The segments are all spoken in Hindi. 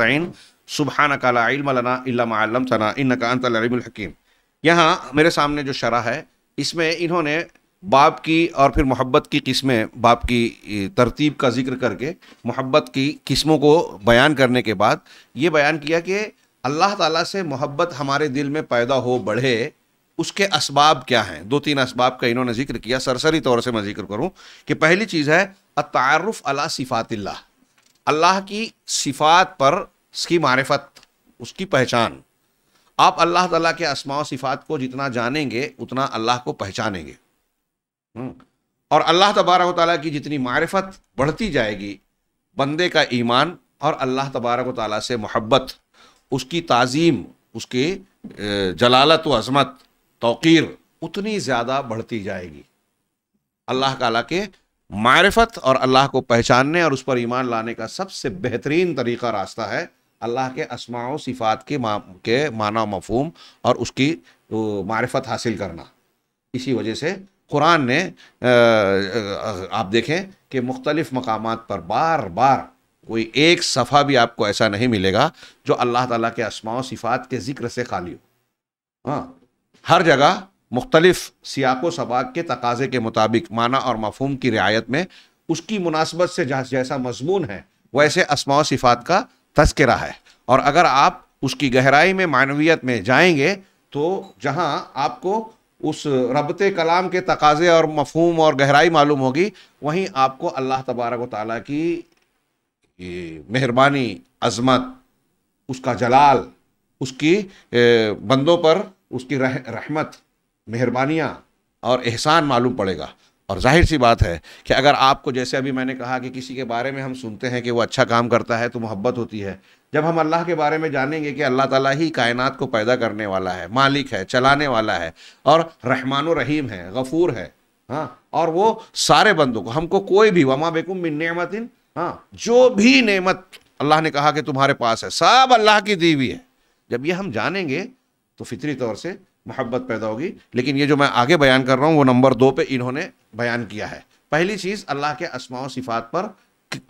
नस्तीन सुबहाना कला इलमलना यहाँ मेरे सामने जो शरह है इसमें इन्होंने बाप की और फिर मोहब्बत की किस्में बाप की तरतीब का जिक्र करके मोहब्बत की किस्मों को बयान करने के बाद ये बयान किया कि अल्लाह ताला से मोहब्बत हमारे दिल में पैदा हो बढ़े उसके इसबाब क्या हैं दो तीन इसबाब का इन्होंने जिक्र किया सरसरी तौर से मैं जिक्र करूँ कि पहली चीज़ है अतारफ़ अला सिफ़ातिल्ला अल्लाह की सिफात पर उसकी मारफत उसकी पहचान आप अल्लाह ताला के असमा सिफात को जितना जानेंगे उतना अल्लाह को पहचानेंगे हम्म। और अल्लाह तबारक ताली की जितनी मारफत बढ़ती जाएगी बंदे का ईमान और अल्लाह तबारक ताली से मोहब्बत उसकी ताज़ीम उसके जलालत व अजमत तोकीर उतनी ज़्यादा बढ़ती जाएगी अल्लाह ताला के मारफत और अल्लाह को पहचानने और उस पर ईमान लाने का सबसे बेहतरीन तरीका रास्ता है अल्लाह के असमा सिफात के मा के माना मफहम और उसकी तो मारफत हासिल करना इसी वजह से कुरान ने आप देखें कि मुख्तलिफ़ मकाम पर बार बार कोई एक सफ़ा भी आपको ऐसा नहीं मिलेगा जो अल्लाह ताला के असमा सिफात के ज़िक्र से खाली हो हाँ हर जगह मुख्तलिफ सियाको सबाक के तकाजे के मुताबिक माना और मफहम की रियायत में उसकी मुनासबत से जैसा मजमून है वैसे असमा सिफ़ात का तस्करा है और अगर आप उसकी गहराई में मानवीत में जाएंगे तो जहाँ आपको उस रबत कलाम के तकाजे और मफहम और गहराई मालूम होगी वहीं आपको अल्लाह तबारक ताली की मेहरबानी अजमत उसका जलाल उसकी बंदों पर उसकी रह, रहमत मेहरबानियाँ और एहसान मालूम पड़ेगा और जाहिर सी बात है कि अगर आपको जैसे अभी मैंने कहा कि किसी के बारे में हम सुनते हैं कि वो अच्छा काम करता है तो मोहब्बत होती है जब हम अल्लाह के बारे में जानेंगे कि अल्लाह ताला ही कायनात को पैदा करने वाला है मालिक है चलाने वाला है और रहमान रहीम है गफूर है हाँ और वो सारे बंदों को हमको कोई भी वमा बेकुम मिन नेमतिन हाँ जो भी नेमत अल्लाह ने कहा कि तुम्हारे पास है सब अल्लाह की दीवी है जब ये हम जानेंगे तो फितरी तौर से मोहब्बत पैदा होगी लेकिन ये जो मैं आगे बयान कर रहा हूँ वो नंबर दो पे इन्होंने बयान किया है पहली चीज़ अल्लाह के असमाओ सिफात पर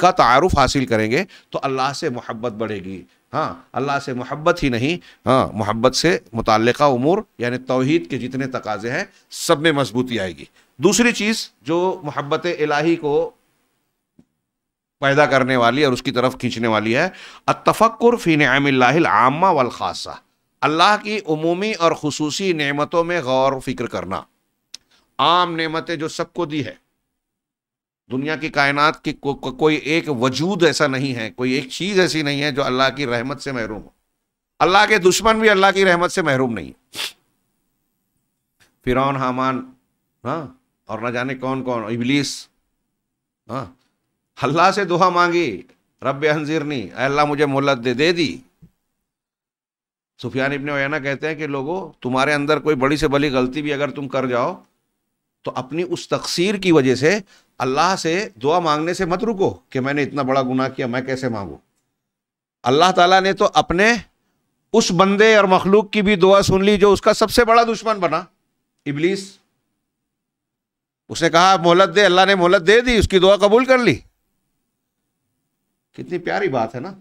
का तारफ़ हासिल करेंगे तो अल्लाह से मोहब्बत बढ़ेगी हाँ अल्लाह से मोहब्बत ही नहीं हाँ मोहब्बत से मुतल उमूर यानि तोहद के जितने तकाजे हैं सब में मजबूती आएगी दूसरी चीज़ जो मोहब्बत इलाही को पैदा करने वाली और उसकी तरफ खींचने वाली है अतफ़क्र फ़ी नमिल्लामा वालखासा अल्लाह की उमूमी और खसूसी नमतों में गौर व फिक्र करना आम नमतें जो सबको दी है दुनिया की कायनात की को, को, कोई एक वजूद ऐसा नहीं है कोई एक चीज़ ऐसी नहीं है जो अल्लाह की रहमत से महरूम हो अल्लाह के दुश्मन भी अल्लाह की रहमत से महरूम नहीं फिर हामान हाँ और न जाने कौन कौन इबलीस हाँ अल्लाह से दुआ मांगी रब हंजीरनी अल्लाह मुझे मोहलत दे दे दी सुफियान इबन ओयना कहते हैं कि लोगों तुम्हारे अंदर कोई बड़ी से बड़ी गलती भी अगर तुम कर जाओ तो अपनी उस तकसीर की वजह से अल्लाह से दुआ मांगने से मत रुको कि मैंने इतना बड़ा गुनाह किया मैं कैसे मांगू अल्लाह ताला ने तो अपने उस बंदे और मखलूक की भी दुआ सुन ली जो उसका सबसे बड़ा दुश्मन बना इबलीस उसने कहा मोहलत दे अल्लाह ने मोहलत दे दी उसकी दुआ कबूल कर ली कितनी प्यारी बात है ना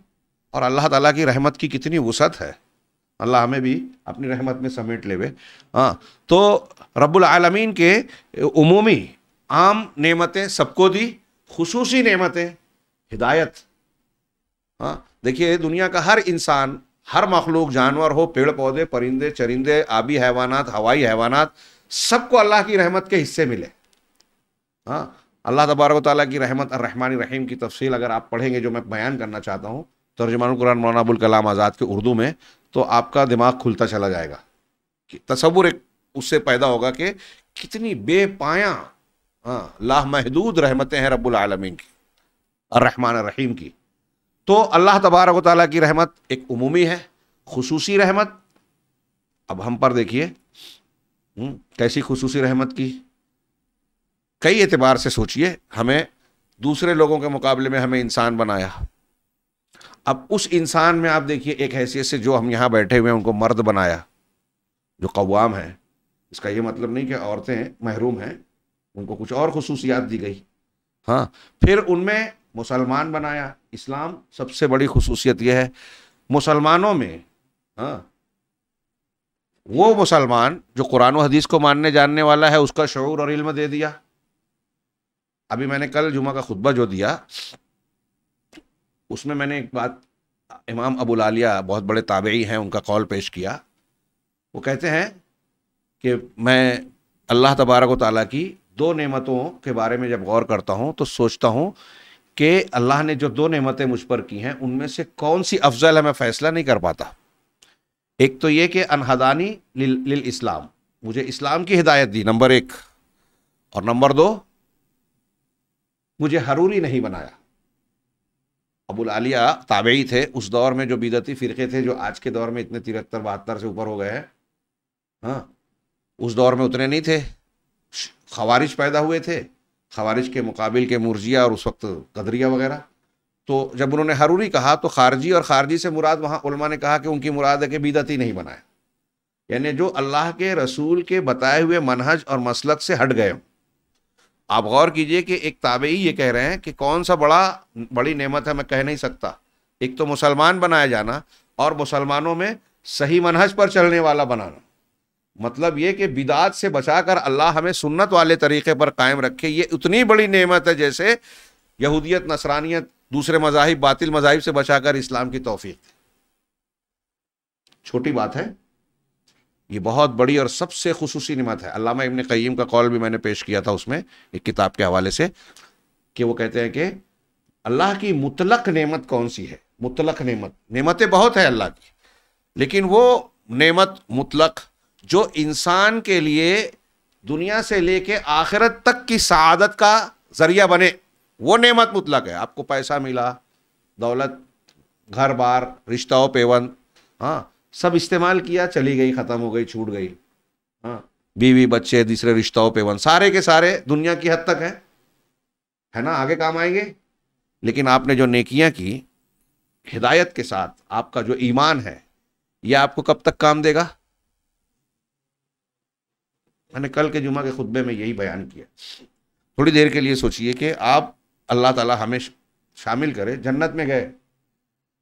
और अल्लाह ताला की रहमत की कितनी वसत है अल्लाह हमें भी अपनी रहमत में समेट लेवे हाँ तो रब्बुल आलमीन के उमूमी आम नेमतें सबको दी खसूसी नेमतें हिदायत हाँ देखिए दुनिया का हर इंसान हर मखलूक जानवर हो पेड़ पौधे परिंदे चरिंदे आबी हैवानात हवाई हैवानात सबको अल्लाह की रहमत के हिस्से मिले हाँ अल्लाह तबारक ताली की रहमत और रहमान रहीम की तफसील अगर आप पढ़ेंगे जो मैं बयान करना चाहता हूँ तर्जमान कुरान मौलाना अबुल कलाम आज़ाद के उर्दू में तो आपका दिमाग खुलता चला जाएगा तस्वुर एक उससे पैदा होगा कि कितनी बेपाया हाँ महदूद रहमतें हैं रब्बुल आलमीन की और रहमान रहीम की तो अल्लाह तबारक ताली की रहमत एक उमूमी है खसूसी रहमत अब हम पर देखिए हम्म, कैसी खसूसी रहमत की कई एतबार से सोचिए हमें दूसरे लोगों के मुकाबले में हमें इंसान बनाया अब उस इंसान में आप देखिए एक हैसियत से जो हम यहाँ बैठे हुए हैं उनको मर्द बनाया जो कवाम है इसका ये मतलब नहीं कि औरतें महरूम हैं उनको कुछ और खसूसियात दी गई हाँ फिर उनमें मुसलमान बनाया इस्लाम सबसे बड़ी खसूसियत यह है मुसलमानों में हाँ वो मुसलमान जो कुरान हदीस को मानने जानने वाला है उसका शूर और इल्म दे दिया अभी मैंने कल जुमा का खुतबा जो दिया उसमें मैंने एक बात इमाम अबुल आलिया बहुत बड़े ताबेई हैं उनका कॉल पेश किया वो कहते हैं कि मैं अल्लाह तबारक व ताली की दो नेमतों के बारे में जब गौर करता हूँ तो सोचता हूँ कि अल्लाह ने जो दो नेमतें मुझ पर की हैं उनमें से कौन सी अफजल है मैं फ़ैसला नहीं कर पाता एक तो ये कि अनहदानी लिल, लिल इस्लाम मुझे इस्लाम की हिदायत दी नंबर एक और नंबर दो मुझे हरूरी नहीं बनाया अबुल आलिया ताबेई थे उस दौर में जो बिदती फ़िरके थे जो आज के दौर में इतने तिहत्तर बहत्तर से ऊपर हो गए हैं हाँ उस दौर में उतने नहीं थे खवारिज पैदा हुए थे खवारिज के मुकाबिल के मुर्जिया और उस वक्त कदरिया वगैरह तो जब उन्होंने हरूरी कहा तो खारजी और खारजी से मुराद वहाँ उलमा ने कहा कि उनकी मुराद है कि बिदती नहीं बनाए यानी जो अल्लाह के रसूल के बताए हुए मनहज और मसलक से हट गए हों आप गौर कीजिए कि एक ताबई ये कह रहे हैं कि कौन सा बड़ा बड़ी नेमत है मैं कह नहीं सकता एक तो मुसलमान बनाया जाना और मुसलमानों में सही मनहज पर चलने वाला बनाना मतलब ये कि बिदात से बचाकर अल्लाह हमें सुन्नत वाले तरीके पर कायम रखे ये उतनी बड़ी नेमत है जैसे यहूदियत नसरानियत दूसरे मजाहिब बातिल मजाहिब से बचाकर इस्लाम की तोफीक छोटी बात है ये बहुत बड़ी और सबसे खसूसी नमत है अलामा इबन कईम का कॉल भी मैंने पेश किया था उसमें एक किताब के हवाले से कि वो कहते हैं कि अल्लाह की मुतलक नेमत कौन सी है मुतलक नेमत नेमतें बहुत है अल्लाह की लेकिन वो नेमत मुतलक जो इंसान के लिए दुनिया से लेके आखिरत तक की सआदत का ज़रिया बने वो नेमत मुतलक है आपको पैसा मिला दौलत घर बार रिश्ता पेवन हाँ सब इस्तेमाल किया चली गई ख़त्म हो गई छूट गई हाँ बीवी बच्चे दूसरे रिश्तों पे वन सारे के सारे दुनिया की हद तक है है ना आगे काम आएंगे लेकिन आपने जो नेकियां की हिदायत के साथ आपका जो ईमान है यह आपको कब तक काम देगा मैंने कल के जुमा के खुतबे में यही बयान किया थोड़ी देर के लिए सोचिए कि आप अल्लाह ताला हमें शामिल करे जन्नत में गए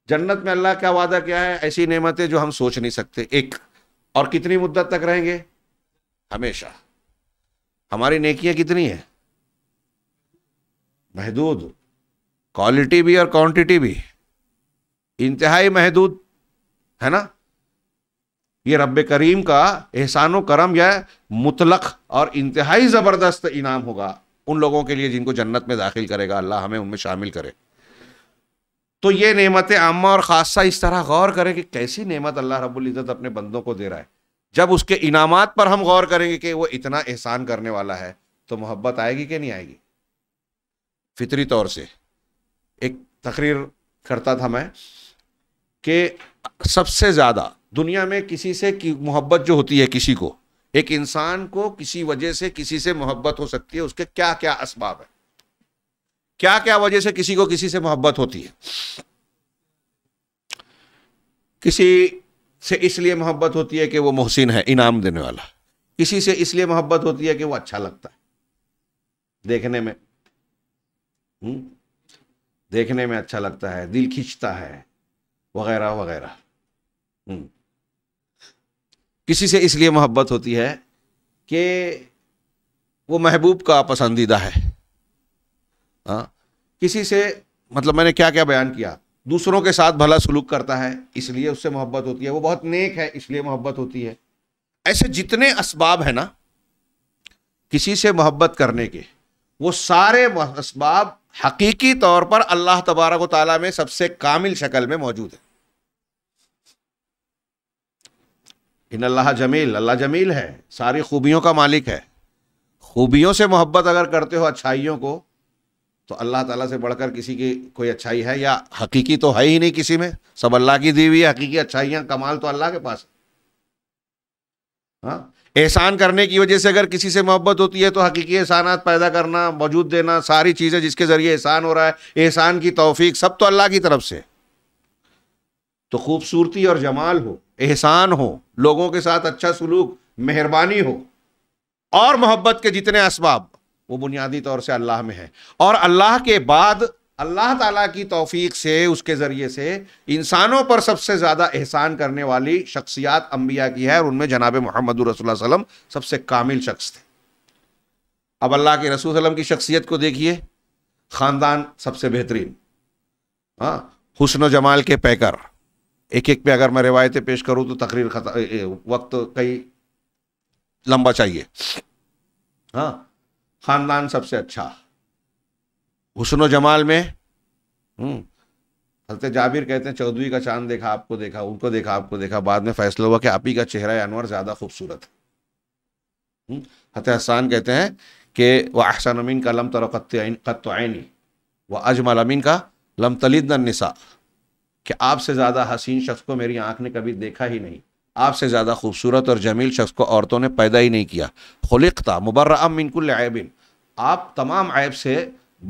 जन्नत में अल्लाह क्या वादा क्या है ऐसी नेमतें जो हम सोच नहीं सकते एक और कितनी मुद्दत तक रहेंगे हमेशा हमारी नेकियां कितनी है महदूद क्वालिटी भी और क्वांटिटी भी इंतहाई महदूद है ना ये रब करीम का एहसान करम या मुतलक और इंतहाई ज़बरदस्त इनाम होगा उन लोगों के लिए जिनको जन्नत में दाखिल करेगा अल्लाह हमें उनमें शामिल करे तो ये नेमत आमा और ख़ासा इस तरह गौर करें कि कैसी नेमत अल्लाह रबुल्ज़त अपने बंदों को दे रहा है जब उसके इनामात पर हम गौर करेंगे कि वो इतना एहसान करने वाला है तो मोहब्बत आएगी कि नहीं आएगी फितरी तौर से एक तकरीर करता था मैं कि सबसे ज़्यादा दुनिया में किसी से कि मोहब्बत जो होती है किसी को एक इंसान को किसी वजह से किसी से मोहब्बत हो सकती है उसके क्या क्या इसबाब है क्या क्या वजह से किसी को किसी से मोहब्बत होती है किसी से इसलिए मोहब्बत होती है कि वो मोहसिन है इनाम देने वाला किसी से इसलिए मोहब्बत होती है कि वो अच्छा लगता है देखने में हुँ? हम्म, देखने में अच्छा लगता है दिल खींचता है वगैरह वगैरह हम्म, किसी से इसलिए मोहब्बत होती है कि वो महबूब का पसंदीदा है आ, हाँ? किसी से मतलब मैंने क्या क्या बयान किया दूसरों के साथ भला सलूक करता है इसलिए उससे मोहब्बत होती है वो बहुत नेक है इसलिए मोहब्बत होती है ऐसे जितने इसबाब हैं ना किसी से मोहब्बत करने के वो सारे इसबाब हकीकी तौर पर अल्लाह तबारक ताला में सबसे कामिल शक्ल में मौजूद है इन अल्लाह जमील अल्लाह जमील है सारी खूबियों का मालिक है खूबियों से मोहब्बत अगर करते हो अच्छाइयों को तो अल्लाह ताला से बढ़कर किसी की कोई अच्छाई है या हकीकी तो है ही नहीं किसी में सब अल्लाह की दी हुई है हकीकी अच्छाइयाँ कमाल तो अल्लाह के पास हाँ एहसान करने की वजह से अगर किसी से मोहब्बत होती है तो हकीकी एहसानात पैदा करना वजूद देना सारी चीज़ें जिसके ज़रिए एहसान हो रहा है एहसान की तोफ़ीक सब तो अल्लाह की तरफ से तो खूबसूरती और जमाल हो एहसान हो लोगों के साथ अच्छा सलूक मेहरबानी हो और मोहब्बत के जितने इसबाब वो बुनियादी तौर से अल्लाह में है और अल्लाह के बाद अल्लाह ताला की तौफीक से उसके ज़रिए से इंसानों पर सबसे ज़्यादा एहसान करने वाली शख्सियात अम्बिया की है और उनमें जनाब मोहम्मद रसोल्लम सबसे कामिल शख्स थे अब अल्लाह के रसूल सल्लम की शख्सियत को देखिए ख़ानदान सबसे बेहतरीन हाँ हुसन जमाल के पैकर एक एक पे अगर मैं रिवायतें पेश करूँ तो तकरीर खत वक्त कई लंबा चाहिए हाँ खानदान सबसे अच्छा हुसन जमाल में हम्म। हजरत जाबिर कहते हैं चौधरी का चांद देखा आपको देखा उनको देखा आपको देखा बाद में फैसला हुआ कि आप ही का चेहरा अनवर ज़्यादा खूबसूरत है हम्म। हत हसान कहते हैं कि वह अहसन अमीन का लम तर कत्तनी व अजमल अमीन का लम तलिद निसा कि आपसे ज़्यादा हसीन शख्स को मेरी आंख ने कभी देखा ही नहीं आपसे ज़्यादा खूबसूरत और जमील शख्स को औरतों ने पैदा ही नहीं किया खुलिकता मुबर्रा मिनकुल ऐबिन आप तमाम ऐब से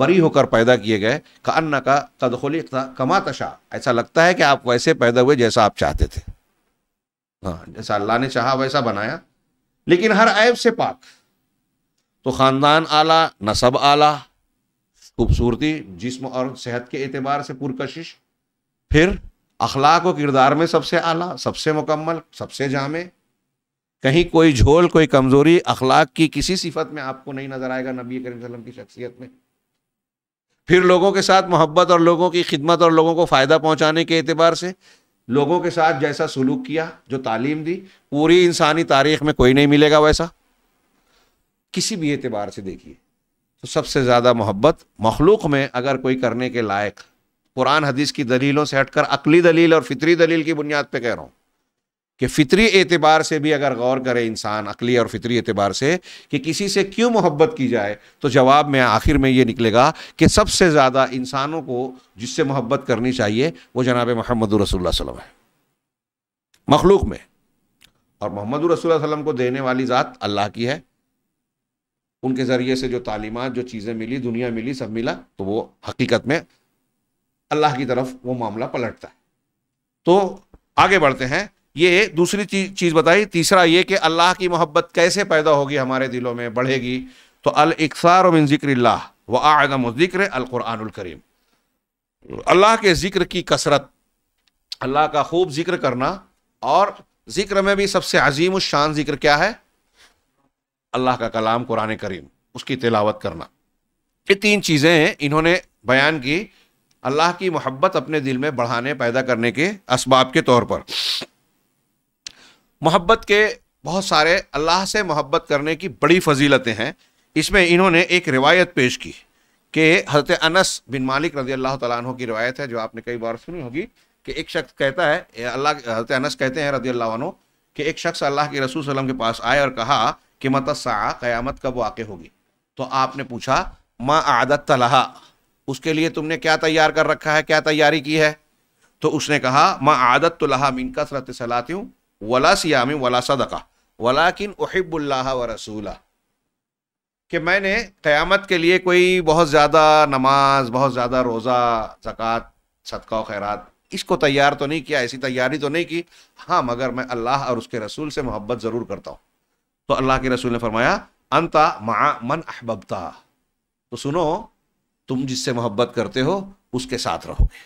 बरी होकर पैदा किए गए का अन्ना का कदखली कमा तशा ऐसा लगता है कि आप वैसे पैदा हुए जैसा आप चाहते थे हाँ जैसा अल्लाह ने चाह वैसा बनाया लेकिन हर ऐब से पाक तो ख़ानदान आला नसब आला खूबसूरती जिसम और सेहत के एतबार से पुरकशिश फिर अखलाक व किरदार में सबसे आला सबसे मुकम्मल सबसे जामे कहीं कोई झोल कोई कमज़ोरी अखलाक की किसी सिफत में आपको नहीं नज़र आएगा नबी करीम वसल्लम की शख्सियत में फिर लोगों के साथ मोहब्बत और लोगों की खिदमत और लोगों को फ़ायदा पहुँचाने के अतबार से लोगों के साथ जैसा सलूक किया जो तालीम दी पूरी इंसानी तारीख में कोई नहीं मिलेगा वैसा किसी भी एतबार से देखिए तो सबसे ज़्यादा मोहब्बत मखलूक में अगर कोई करने के लायक कुरान हदीस की दलीलों से हटकर अकली दलील और फितरी दलील की बुनियाद पर कह रहा हूँ कि फितरी एतबार से भी अगर गौर करे इंसान अकली और फितरी एतबार से कि किसी से क्यों मोहब्बत की जाए तो जवाब में आखिर में ये निकलेगा कि सबसे ज़्यादा इंसानों को जिससे मोहब्बत करनी चाहिए वो जनाब महमद रसोल्ला वसलम है मखलूक में और मोहम्मद रसोल्ला वसलम को देने वाली ज़ात अल्लाह की है उनके ज़रिए से जो तालीमत जो चीज़ें मिली दुनिया मिली सब मिला तो वो हकीकत में अल्लाह की तरफ वो मामला पलटता है तो आगे बढ़ते हैं ये दूसरी चीज़ बताई तीसरा ये कि अल्लाह की मोहब्बत कैसे पैदा होगी हमारे दिलों में बढ़ेगी तो अल अलसार मिन ज़िक्र व आदम ज़िक्र अलकुरानकरीम अल्लाह के ज़िक्र की कसरत अल्लाह का खूब ज़िक्र करना और ज़िक्र में भी सबसे अजीम शान ज़िक्र क्या है अल्लाह का कलाम कुरान करीम उसकी तिलावत करना ये तीन चीज़ें इन्होंने बयान की अल्लाह की मोहब्बत अपने दिल में बढ़ाने पैदा करने के इसबाब के तौर पर मोहब्बत के बहुत सारे अल्लाह से मोहब्बत करने की बड़ी फजीलतें हैं इसमें इन्होंने एक रिवायत पेश की कि हजरत अनस बिन मालिक रजी अल्लाह तु की रिवायत है जो आपने कई बार सुनी होगी कि एक शख्स कहता है अल्लाह हजरत अनस कहते हैं रजी अल्लाह कि एक शख्स अल्लाह के रसूल वसलम के पास आए और कहा कि मत सा क़यामत कब वाक़ होगी तो आपने पूछा माँ आदत तलहा उसके लिए तुमने क्या तैयार कर रखा है क्या तैयारी की है तो उसने कहा मैं आदत तो लहा मिन कसरत सलाती हूँ वला सियामी वला सदका वला किन व रसूला कि मैंने क़यामत के लिए कोई बहुत ज़्यादा नमाज बहुत ज़्यादा रोज़ा जक़ात सदका खैरात इसको तैयार तो नहीं किया ऐसी तैयारी तो नहीं की हाँ मगर मैं अल्लाह और उसके रसूल से मोहब्बत ज़रूर करता हूँ तो अल्लाह के रसूल ने फरमाया अंता मा मन अहबबता तो सुनो तुम जिससे मोहब्बत करते हो उसके साथ रहोगे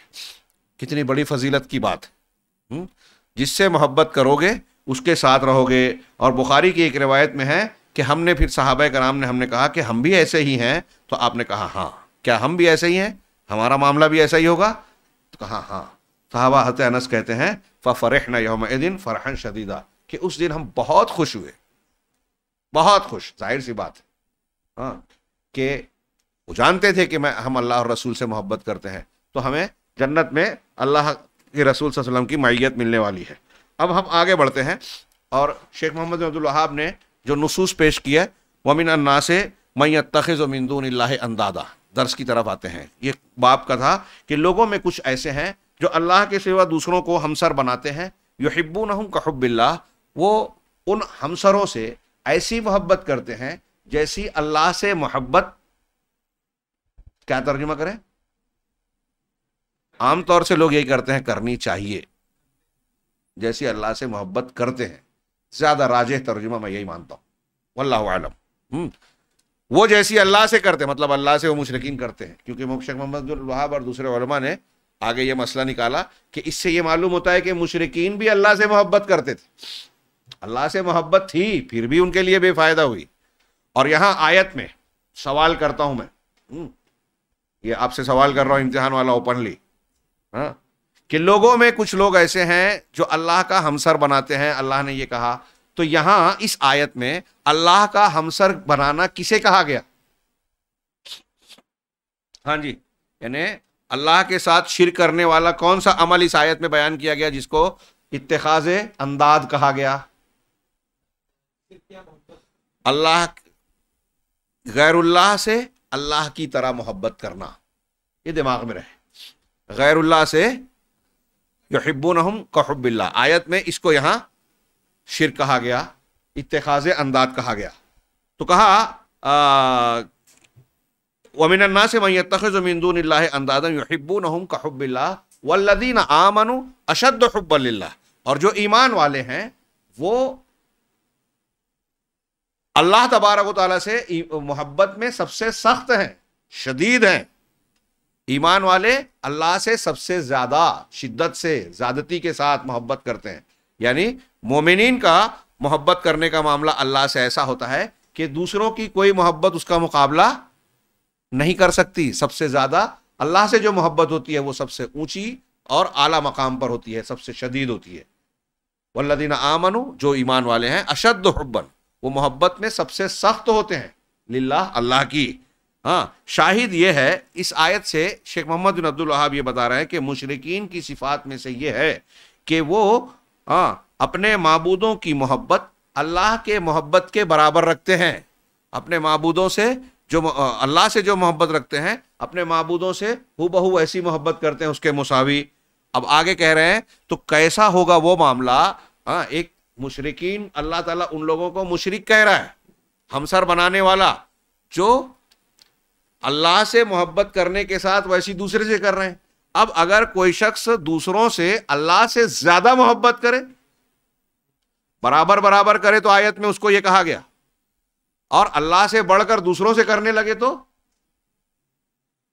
कितनी बड़ी फजीलत की बात हम्म? जिससे मोहब्बत करोगे उसके साथ रहोगे और बुखारी की एक रिवायत में है कि हमने फिर साहब कराम ने हमने कहा कि हम भी ऐसे ही हैं तो आपने कहा हाँ क्या हम भी ऐसे ही हैं हमारा मामला भी ऐसा ही होगा तो कहा हाँ साहबा हत अनस कहते हैं फ़रह योम दिन फ़रहन शदीदा कि उस दिन हम बहुत खुश हुए बहुत खुश जाहिर सी बात हाँ कि वो जानते थे कि मैं हम अल्लाह और रसूल से मोहब्बत करते हैं तो हमें जन्नत में अल्लाह के रसूल वसलम की मैत मिलने वाली है अब हम आगे बढ़ते हैं और शेख मोहम्मद अब्दुल्हाब ने जो नसूस पेश किया वमिन अन्ना से मैं तखज़ मिंदून अंदादा दर्स की तरफ आते हैं ये बाप का था कि लोगों में कुछ ऐसे हैं जो अल्लाह के सिवा दूसरों को हमसर बनाते हैं यहिब्बू नहम कहब्बिल्ला वो उन हमसरों से ऐसी मोहब्बत करते हैं जैसी अल्लाह से मोहब्बत क्या तर्जुमा करें आमतौर से लोग यही करते हैं करनी चाहिए जैसी अल्लाह से मोहब्बत करते हैं ज़्यादा राजे तर्जुमा मैं यही मानता हूं वल्लाह आलम हम्म। वो जैसी अल्लाह से करते हैं मतलब अल्लाह से वो मुशरकिन करते हैं क्योंकि मुबशक मोहम्मद और दूसरे ने आगे ये मसला निकाला कि इससे ये मालूम होता है कि मुशरकिन भी अल्लाह से मोहब्बत करते थे अल्लाह से मोहब्बत थी फिर भी उनके लिए बेफ़ायदा हुई और यहां आयत में सवाल करता हूं मैं हम्म। ये आपसे सवाल कर रहा हूं इम्तिहान वाला ओपनली हाँ कि लोगों में कुछ लोग ऐसे हैं जो अल्लाह का हमसर बनाते हैं अल्लाह ने ये कहा तो यहां इस आयत में अल्लाह का हमसर बनाना किसे कहा गया हाँ जी यानी अल्लाह के साथ शिर करने वाला कौन सा अमल इस आयत में बयान किया गया जिसको इतखाज अंदाज कहा गया अल्लाह गैरुल्लाह से अल्लाह की तरह मोहब्बत करना ये दिमाग में रहे गैरुल्ला से यहिबुन हम आयत में इसको यहाँ शिर कहा गया इतखाज अंदाज कहा गया तो कहा वमिन वमिनन्ना से मैं तखजुमिंदून अंदाजा यहिबुन हम कहब्बिल्ला वल्लदीन आमनु अशद हब्बल्ला और जो ईमान वाले हैं वो अल्लाह तबारक ताली से मोहब्बत में सबसे सख्त हैं शदीद हैं ईमान वाले अल्लाह से सबसे ज़्यादा शिद्दत से ज़्यादती के साथ मोहब्बत करते हैं यानी मोमिन का मोहब्बत करने का मामला अल्लाह से ऐसा होता है कि दूसरों की कोई मोहब्बत उसका मुकाबला नहीं कर सकती सबसे ज़्यादा अल्लाह से जो मोहब्बत होती है वो सबसे ऊंची और आला मकाम पर होती है सबसे शदीद होती है वल्लिन आमनु जो ईमान वाले हैं अशद हब्बन वो मोहब्बत में सबसे सख्त होते हैं लिल्ला अल्लाह की हाँ शाहिद ये है इस आयत से शेख मोहम्मद बिन अब्दुल वहाब ये बता रहे हैं कि मुशरकिन की सिफात में से ये है कि वो हाँ अपने मबूदों की मोहब्बत अल्लाह के मोहब्बत के बराबर रखते हैं अपने मबूदों से जो अल्लाह से जो मोहब्बत रखते हैं अपने मबूदों से हु बहू ऐसी मोहब्बत करते हैं उसके मुसावी अब आगे कह रहे हैं तो कैसा होगा वो मामला हाँ एक मुशरकिन अल्लाह ताला उन लोगों को मुशरक कह रहा है हमसर बनाने वाला जो अल्लाह से मोहब्बत करने के साथ वैसी दूसरे से कर रहे हैं अब अगर कोई शख्स दूसरों से अल्लाह से ज्यादा मोहब्बत करे बराबर बराबर करे तो आयत में उसको यह कहा गया और अल्लाह से बढ़कर दूसरों से करने लगे तो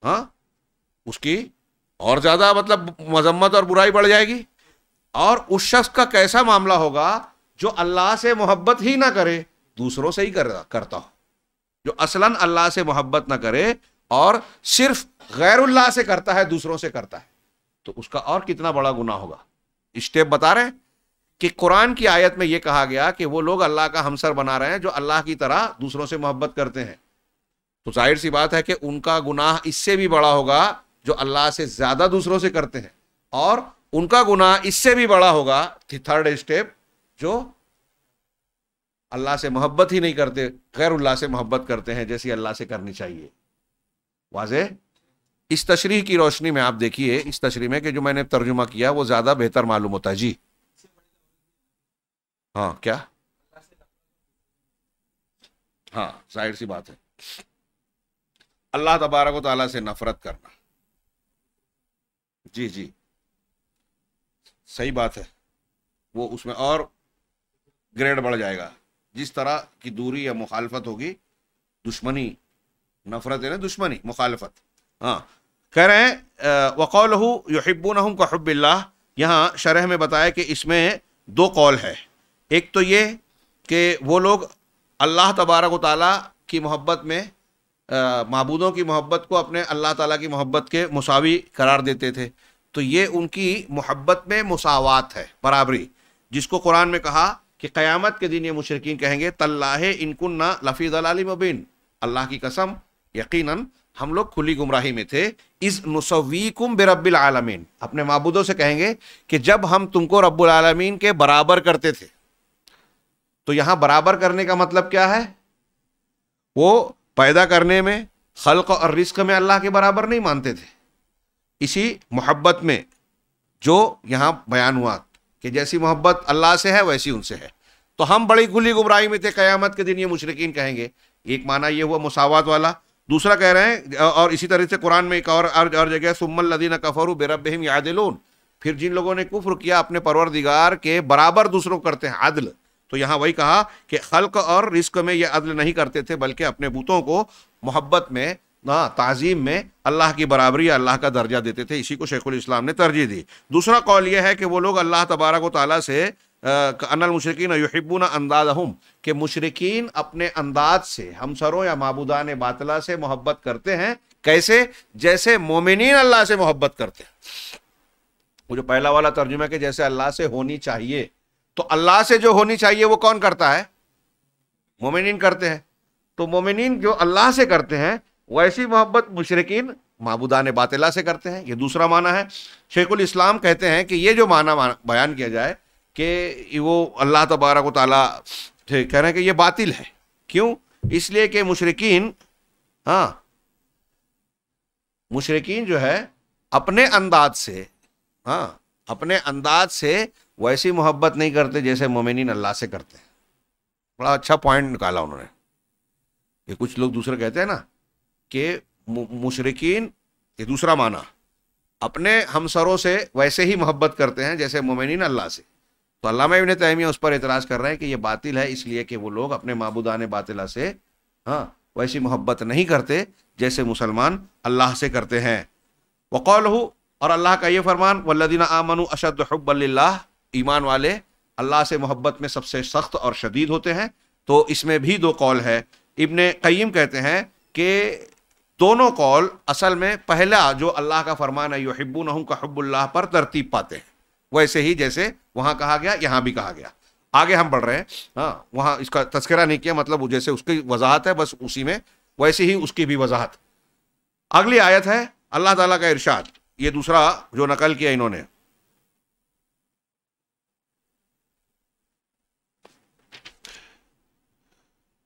हाँ उसकी और ज्यादा मतलब मजम्मत और बुराई बढ़ जाएगी और उस शख्स का कैसा मामला होगा जो अल्लाह से मोहब्बत ही ना करे दूसरों से ही कर, करता हो जो असलन अल्लाह से मोहब्बत ना करे और सिर्फ गैरुल्लाह से करता है दूसरों से करता है तो उसका और कितना बड़ा गुना होगा स्टेप बता रहे हैं कि कुरान की आयत में यह कहा गया कि वो लोग अल्लाह का हमसर बना रहे हैं जो अल्लाह की तरह दूसरों से मोहब्बत करते हैं तो जाहिर सी बात है कि उनका गुनाह इससे भी बड़ा होगा जो अल्लाह से ज़्यादा दूसरों से करते हैं और उनका गुनाह इससे भी बड़ा होगा थर्ड स्टेप जो अल्लाह से मोहब्बत ही नहीं करते अल्लाह से मोहब्बत करते हैं जैसी अल्लाह से करनी चाहिए वाजे इस तशरी की रोशनी में आप देखिए इस तशरी में कि जो मैंने तर्जुमा किया वो ज़्यादा बेहतर मालूम होता है जी हाँ क्या हाँ जाहिर सी बात है अल्लाह तबारक ताली से नफरत करना जी जी सही बात है वो उसमें और ग्रेड बढ़ जाएगा जिस तरह की दूरी या मुखालफत होगी दुश्मनी नफरत है ना दुश्मनी मुखालफत हाँ कह रहे हैं वकौल यहब्बून का हब्बिल्ला यहाँ शरह में बताया कि इसमें दो कौल है एक तो ये कि वो लोग अल्लाह तबारक ताली की मोहब्बत में महबूदों की मोहब्बत को अपने अल्लाह ताला की मोहब्बत के मुसावी करार देते थे तो ये उनकी मोहब्बत में मुसावात है बराबरी जिसको कुरान में कहा कि क़यामत के दिन ये मुशरकिन कहेंगे तल्लाह इनकुन्ना लफी दलाली मुबिन अल्लाह की कसम यकीनन हम लोग खुली गुमराही में थे इस नुसवीकुम बेरबिल आलमीन अपने मबूदों से कहेंगे कि जब हम तुमको रब्बुल आलमीन के बराबर करते थे तो यहाँ बराबर करने का मतलब क्या है वो पैदा करने में खल्क और रिस्क में अल्लाह के बराबर नहीं मानते थे इसी मोहब्बत में जो यहाँ बयान हुआ कि जैसी मोहब्बत अल्लाह से है वैसी उनसे है तो हम बड़ी खुली गुमराही में थे क़यामत के दिन ये मुशरकिन कहेंगे एक माना ये हुआ मुसावत वाला दूसरा कह रहे हैं और इसी तरह से कुरान में एक और और जगह सुमल लदीन कफर बेरबहम यादिलून फिर जिन लोगों ने कुफ्र किया अपने परवरदिगार के बराबर दूसरों करते हैं अदल तो यहाँ वही कहा कि खल्क और रिस्क में ये अदल नहीं करते थे बल्कि अपने बूतों को मोहब्बत में ना तज़ीम में अल्लाह की बराबरी अल्लाह का दर्जा देते थे इसी को शेखुल इस्लाम ने तरजीह दी दूसरा कौल यह है कि वो लोग अल्लाह तबारक व ताली से अनल मुशरकिन यहबून अंदाज हम के मुशरकिन अपने अंदाज से हम सरों या मबूदान बातला से मोहब्बत करते हैं कैसे जैसे मोमिन अल्लाह से मोहब्बत करते हैं वो जो पहला वाला तर्जुमा के जैसे अल्लाह से होनी चाहिए तो अल्लाह से जो होनी चाहिए वो कौन करता है मोमिन करते हैं तो मोमिन जो अल्लाह से करते हैं वैसी मोहब्बत मुशरकिन मबूदान बातला से करते हैं ये दूसरा माना है शेखुल इस्लाम कहते हैं कि ये जो माना बयान किया जाए कि वो अल्लाह तबारक वाली से कह रहे हैं कि ये बातिल है क्यों इसलिए कि मुशरकिन हाँ मुशरकिन जो है अपने अंदाज से हाँ अपने अंदाज से वैसी मोहब्बत नहीं करते जैसे मोमिन अल्लाह से करते हैं बड़ा अच्छा पॉइंट निकाला उन्होंने ये कुछ लोग दूसरे कहते हैं ना कि मुशरकिन ये दूसरा माना अपने हमसरों से वैसे ही मोहब्बत करते हैं जैसे मोमिन अल्लाह से तो अलामा इबन तहमिया उस पर एतराज़ कर रहे हैं कि ये बातिल है इसलिए कि वो लोग अपने मबूदान बातिला से हाँ वैसी मोहब्बत नहीं करते जैसे मुसलमान अल्लाह से करते हैं वकौल हो और अल्लाह का ये फरमान वल्लिन आमनु अशद हब्बल्ला ईमान वाले अल्लाह से मोहब्बत में सबसे सख्त और शदीद होते हैं तो इसमें भी दो कौल है इबन कईम कहते हैं कि दोनों कौल असल में पहला जो अल्लाह का फरमान है युहब्बू नहू का हब्बुल्लाह पर तरतीब पाते हैं वैसे ही जैसे वहां कहा गया यहां भी कहा गया आगे हम बढ़ रहे हैं हाँ वहां इसका तस्करा नहीं किया मतलब जैसे उसकी वजाहत है बस उसी में वैसे ही उसकी भी वजाहत अगली आयत है अल्लाह ताला का इरशाद ये दूसरा जो नकल किया इन्होंने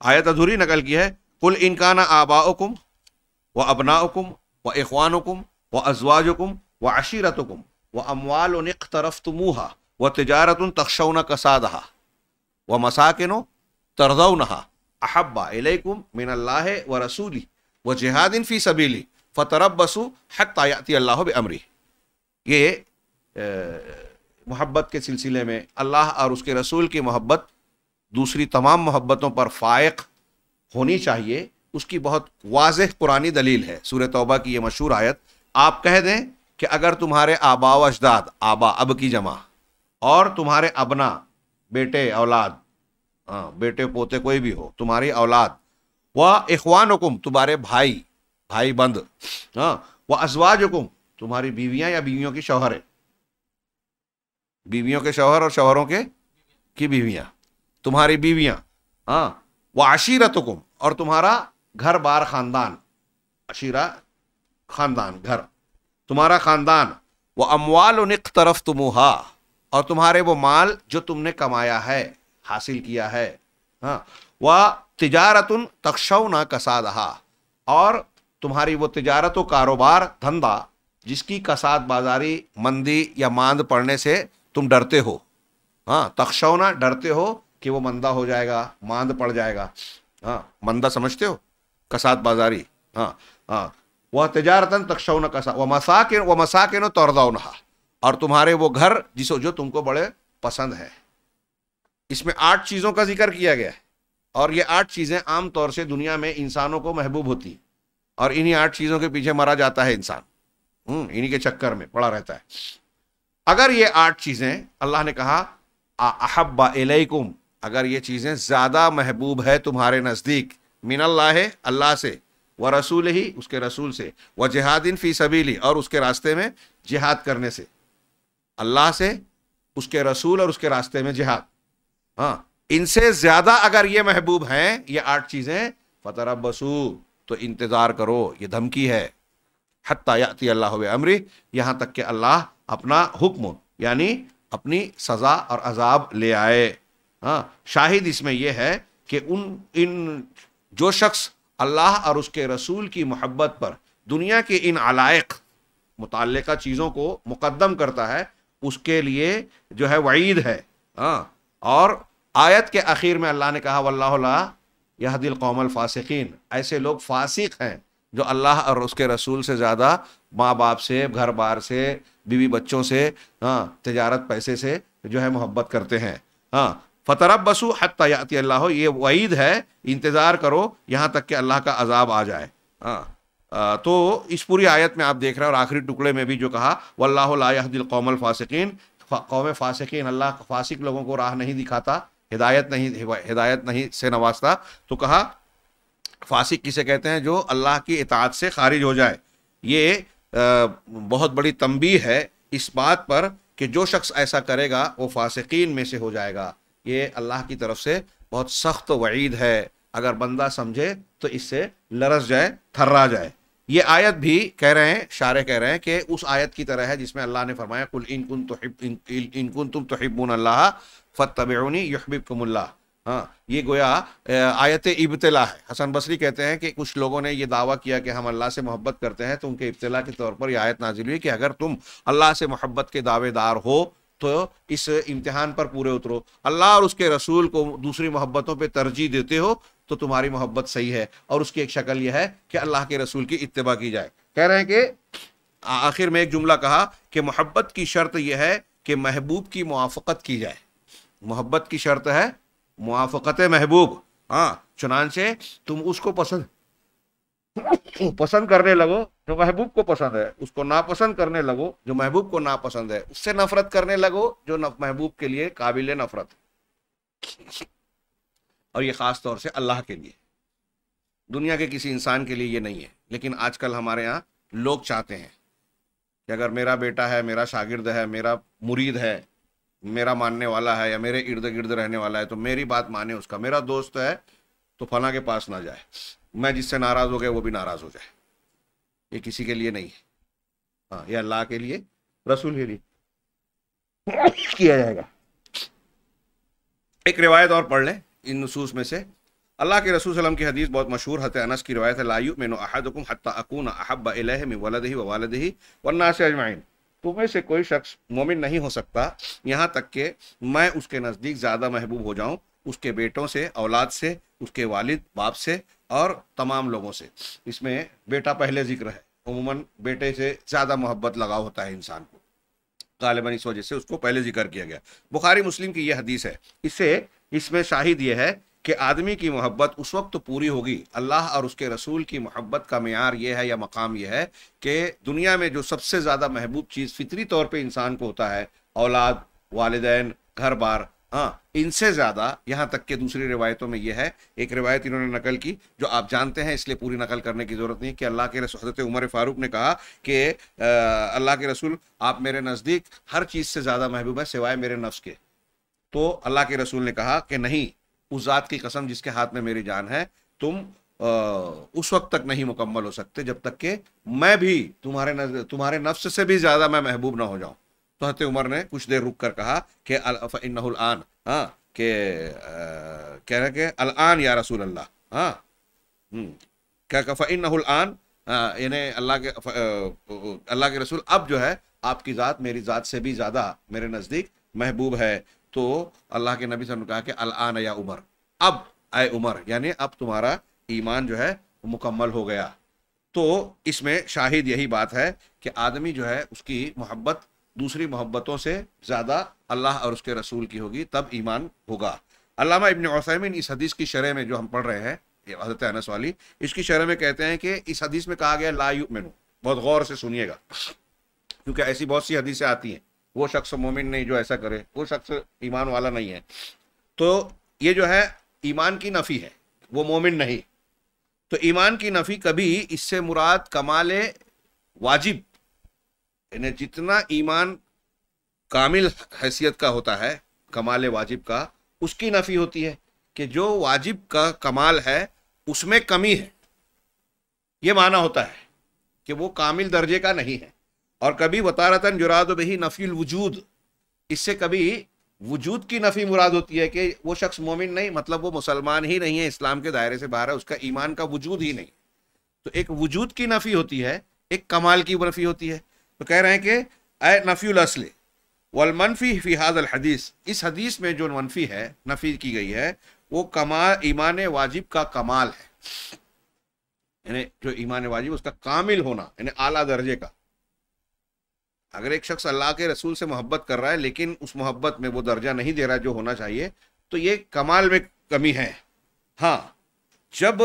आयत अधूरी नकल की है कुल इनकाना आबाकुम व अबनाकुम व इखवानुकुम व अजवाजुकुम व अशीरतकुम व अमवाल उनक तरफ तुमूहा व तजारत उन तख्शन कसादहा व मसाकिन तरदौनहा अहब्बा इलैकुम मिन अल्लाह व रसूली व जिहादिन फ़ी सबीली फ़तरबसु हत्याती अल्लाह बमरी ये मोहब्बत के सिलसिले में अल्लाह और उसके रसूल की मोहब्बत दूसरी तमाम मोहब्बतों पर फ़ायक होनी चाहिए उसकी बहुत वाज पुरानी दलील है सूर तौबा की ये मशहूर आयत आप कह दें कि अगर तुम्हारे आबा व अजदाद आबा अब की जमा और तुम्हारे अबना बेटे औलाद हाँ बेटे पोते कोई भी हो तुम्हारी औलाद व इखवान हुकुम तुम्हारे भाई भाई बंद हाँ व अजवाज हुकुम तुम्हारी बीवियां या बीवियों की शौहर है बीवियों के शौहर और शौहरों के की बीवियां तुम्हारी बीवियां हाँ वह आशीरत हुकुम और तुम्हारा घर बार खानदान अशीरा खानदान घर तुम्हारा ख़ानदान वो अमवाल उनक तरफ हा और तुम्हारे वो माल जो तुमने कमाया है हासिल किया है हाँ वह तजारत तकशव ना कसाद और तुम्हारी वो तजारत व कारोबार धंधा जिसकी कसाद बाजारी मंदी या मांद पड़ने से तुम डरते हो हाँ तकशवना डरते हो कि वो मंदा हो जाएगा मांद पड़ जाएगा हाँ मंदा समझते हो कसाद बाजारी हाँ हाँ वह तजारतन तकशौन कसा व मसाकिन व मसाकिन तोरदौनहा और तुम्हारे वो घर जिसो जो तुमको बड़े पसंद है इसमें आठ चीज़ों का जिक्र किया गया है और ये आठ चीज़ें आम तौर से दुनिया में इंसानों को महबूब होती हैं और इन्हीं आठ चीज़ों के पीछे मरा जाता है इंसान हम्म, इन्हीं के चक्कर में पड़ा रहता है अगर ये आठ चीज़ें अल्लाह ने कहा अहब्बा एलकुम अगर ये चीज़ें ज़्यादा महबूब है तुम्हारे नज़दीक मिनल्ला है अल्लाह से व रसूल ही उसके रसूल से व जिहादिन फ़ी सबीली और उसके रास्ते में जिहाद करने से अल्लाह से उसके रसूल और उसके रास्ते में जिहाद हाँ इनसे ज़्यादा अगर ये महबूब हैं ये आठ चीज़ें फ़तरब बसू तो इंतज़ार करो ये धमकी है हती अल्लाह अमरी यहां तक कि अल्लाह अपना हुक्म यानी अपनी सज़ा और अजाब ले आए हाँ शाहिद इसमें यह है कि उन इन जो शख्स अल्लाह और उसके रसूल की मोहब्बत पर दुनिया के इन अलायक मुतल चीज़ों को मुकदम करता है उसके लिए जो है वईद है हाँ और आयत के आखिर में अल्लाह ने कहा वल्ला यह दिल कौमल फ़ासिकीन ऐसे लोग फासिक हैं जो अल्लाह और उसके रसूल से ज़्यादा माँ बाप से घर बार से बीवी बच्चों से हाँ तजारत पैसे से जो है मोहब्बत करते हैं हाँ फतरब बसु हत याति अल्लाह ये वईद है इंतज़ार करो यहाँ तक कि अल्लाह का अजाब आ जाए हाँ तो इस पूरी आयत में आप देख रहे हैं और आखिरी टुकड़े में भी जो कहा वल्लाहदिल कौमल फ़ासिकीन कौम फ़ासिकीन अल्लाह फ़ासिक लोगों को राह नहीं दिखाता हिदायत नहीं हिदायत नहीं से नवाजता तो कहा फासिक किसे कहते हैं जो अल्लाह की इतात से खारिज हो जाए ये बहुत बड़ी तंबी है इस बात पर कि जो शख्स ऐसा करेगा वो फासिकीन में से हो जाएगा ये अल्लाह की तरफ से बहुत सख्त वईद है अगर बंदा समझे तो इससे लरस जाए थर्रा जाए ये आयत भी कह रहे हैं शारे कह रहे हैं कि उस आयत की तरह है जिसमें अल्लाह ने फरमाया कुल इनकुन तो इनकुन तुम तो हिब्बून अल्लाह फ़तबनी यहबिब कमुल्ला हाँ ये गोया आयत इब्तला है हसन बसरी कहते हैं कि कुछ लोगों ने ये दावा किया कि हम अल्लाह से मोहब्बत करते हैं तो उनके इब्तला के तौर पर यह आयत नाजिल हुई कि अगर तुम अल्लाह से मोहब्बत के दावेदार हो तो इस इम्तिहान पर पूरे उतरो अल्लाह और उसके रसूल को दूसरी मोहब्बतों पे तरजीह देते हो तो तुम्हारी मोहब्बत सही है और उसकी एक शक्ल यह है कि अल्लाह के रसूल की इतबा की जाए कह रहे हैं कि आखिर में एक जुमला कहा कि मोहब्बत की शर्त यह है कि महबूब की मुआफ़त की जाए मोहब्बत की शर्त है मुआफ़त महबूब हाँ चुनान से तुम उसको पसंद पसंद करने लगो जो महबूब को पसंद है उसको नापसंद करने लगो जो महबूब को नापसंद है उससे नफरत करने लगो जो महबूब के लिए काबिल नफरत है और ये ख़ास तौर से अल्लाह के लिए दुनिया के किसी इंसान के लिए ये नहीं है लेकिन आजकल हमारे यहाँ लोग चाहते हैं कि अगर मेरा बेटा है मेरा शागिर्द है मेरा मुरीद है मेरा मानने वाला है या मेरे इर्द गिर्द रहने वाला है तो मेरी बात माने उसका मेरा दोस्त है तो फला के पास ना जाए मैं जिससे नाराज़ हो गया वो भी नाराज़ हो जाए ये किसी के लिए नहीं हाँ ये अल्लाह के लिए रसूल के लिए किया जाएगा एक रिवायत और पढ़ लें इन नसूस में से अल्लाह के रसूल वसलम की हदीस बहुत मशहूर हत अनस की रवायत है लायु में अहदकुम हत्ता अकून अहब अलह में वलदही व वालदही वन्ना से अजमाइन तुम्हें से कोई शख्स मोमिन नहीं हो सकता यहाँ तक कि मैं उसके नज़दीक ज़्यादा महबूब हो जाऊँ उसके बेटों से औलाद से उसके वालिद बाप से और तमाम लोगों से इसमें बेटा पहले जिक्र है उमूमन बेटे से ज़्यादा मोहब्बत लगाव होता है इंसान को गालिबा इस वजह से उसको पहले जिक्र किया गया बुखारी मुस्लिम की यह हदीस है इसे इसमें शाहिद यह है कि आदमी की मोहब्बत उस वक्त पूरी होगी अल्लाह और उसके रसूल की मोहब्बत का मैार यह है या मकाम यह है कि दुनिया में जो सबसे ज़्यादा महबूब चीज़ फितरी तौर पर इंसान को होता है औलाद वालदेन घर बार हाँ इनसे ज्यादा यहाँ तक के दूसरी रिवायतों में यह है एक रिवायत इन्होंने नकल की जो आप जानते हैं इसलिए पूरी नकल करने की जरूरत नहीं कि अल्लाह के रसूल हजरत उमर फारूक ने कहा कि अल्लाह के रसूल आप मेरे नज़दीक हर चीज़ से ज़्यादा महबूब है सिवाय मेरे नफ्स के तो अल्लाह के रसूल ने कहा कि नहीं उस ज़ात की कसम जिसके हाथ में मेरी जान है तुम आ, उस वक्त तक नहीं मुकम्मल हो सकते जब तक कि मैं भी तुम्हारे नज, तुम्हारे नफ्स से भी ज़्यादा मैं महबूब ना हो जाऊँ तो हजरत उमर ने कुछ देर रुक कर कहा कि अलफ़ान हाँ के कह रहे कि अल या रसूल अल्लाह हाँ क्या हम्म। कहा इन्नहुल आन हाँ, यानी अल्लाह के अल्लाह के रसूल अब जो है आपकी ज़ात मेरी ज़ात से भी ज़्यादा मेरे नज़दीक महबूब है तो अल्लाह के नबी ने कहा कि अल आन या उमर अब आए उमर यानी अब तुम्हारा ईमान जो है मुकम्मल हो गया तो इसमें शाहिद यही बात है कि आदमी जो है उसकी मोहब्बत दूसरी मोहब्बतों से ज़्यादा अल्लाह और उसके रसूल की होगी तब ईमान होगा अलामा इबन वसैमिन इस हदीस की शरह में जो हम पढ़ रहे हैं हजरत अनस वाली इसकी शरह में कहते हैं कि इस हदीस में कहा गया ला युमिन बहुत गौर से सुनिएगा क्योंकि ऐसी बहुत सी हदीसें आती हैं वो शख्स मोमिन नहीं जो ऐसा करे वो शख्स ईमान वाला नहीं है तो ये जो है ईमान की नफ़ी है वो मोमिन नहीं तो ईमान की नफ़ी कभी इससे मुराद कमाल वाजिब इन्हें जितना ईमान कामिल हैसियत का होता है कमाल वाजिब का उसकी नफ़ी होती है कि जो वाजिब का कमाल है उसमें कमी है ये माना होता है कि वो कामिल दर्जे का नहीं है और कभी वतारतन जुराद बही नफ़ील वजूद इससे कभी वजूद की नफ़ी मुराद होती है कि वो शख्स मोमिन नहीं मतलब वो मुसलमान ही नहीं है इस्लाम के दायरे से बाहर है उसका ईमान का वजूद ही नहीं तो एक वजूद की नफ़ी होती है एक कमाल की नफ़ी होती है तो कह रहे हैं कि ए नफ़ी असली वल फ़ी हाजल हदीस इस हदीस में जो मनफ़ी है नफ़ी की गई है वो कमाल ईमान वाजिब का कमाल है यानी जो ईमान वाजिब उसका कामिल होना यानी आला दर्जे का अगर एक शख्स अल्लाह के रसूल से मोहब्बत कर रहा है लेकिन उस मोहब्बत में वो दर्जा नहीं दे रहा है जो होना चाहिए तो ये कमाल में कमी है हाँ जब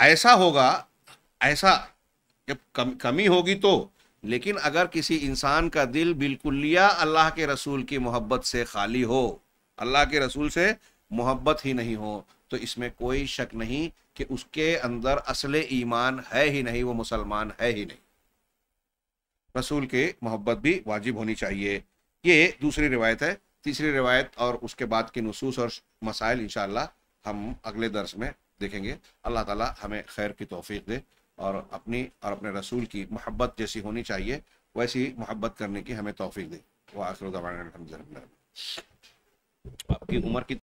ऐसा होगा ऐसा जब कम, कमी होगी तो लेकिन अगर किसी इंसान का दिल बिल्कुलिया अल्लाह के रसूल की मोहब्बत से खाली हो अल्लाह के रसूल से मोहब्बत ही नहीं हो तो इसमें कोई शक नहीं कि उसके अंदर असल ईमान है ही नहीं वो मुसलमान है ही नहीं रसूल के मोहब्बत भी वाजिब होनी चाहिए ये दूसरी रिवायत है तीसरी रिवायत और उसके बाद के नसूस और मसाइल इन हम अगले दर्स में देखेंगे अल्लाह ताला हमें खैर की तोफीक दे और अपनी और अपने रसूल की मोहब्बत जैसी होनी चाहिए वैसी मोहब्बत करने की हमें तोफ़ी दे वह आखिर आपकी उम्र की